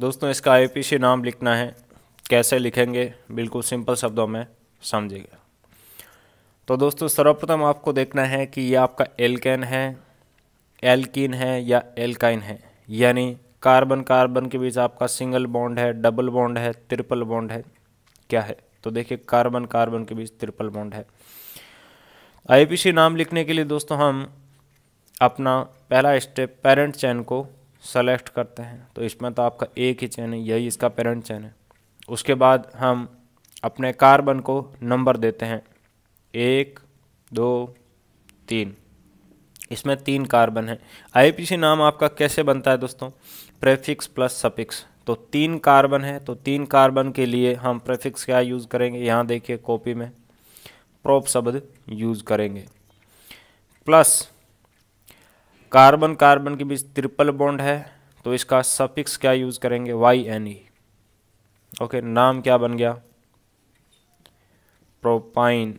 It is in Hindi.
दोस्तों इसका आईपीसी नाम लिखना है कैसे लिखेंगे बिल्कुल सिंपल शब्दों में समझिएगा तो दोस्तों सर्वप्रथम आपको देखना है कि ये आपका एल्केन है एल्किन है या एल्काइन है यानी कार्बन कार्बन के बीच आपका सिंगल बॉन्ड है डबल बॉन्ड है ट्रिपल बॉन्ड है क्या है तो देखिए कार्बन कार्बन के बीच ट्रिपल बॉन्ड है आईपीसी नाम लिखने के लिए दोस्तों हम अपना पहला स्टेप पेरेंट चैन को सेलेक्ट करते हैं तो इसमें तो आपका एक ही चैन है यही इसका पेरेंट चैन है उसके बाद हम अपने कार्बन को नंबर देते हैं एक दो तीन इसमें तीन कार्बन है आईपीसी नाम आपका कैसे बनता है दोस्तों प्रेफिक्स प्लस सफिक्स तो तीन कार्बन है तो तीन कार्बन के लिए हम प्रेफिक्स क्या यूज़ करेंगे यहाँ देखिए कॉपी में प्रोप शब्द यूज़ करेंगे प्लस कार्बन कार्बन के बीच ट्रिपल बॉन्ड है तो इसका सफिक्स क्या यूज़ करेंगे वाई एन ई ओके नाम क्या बन गया प्रोपाइन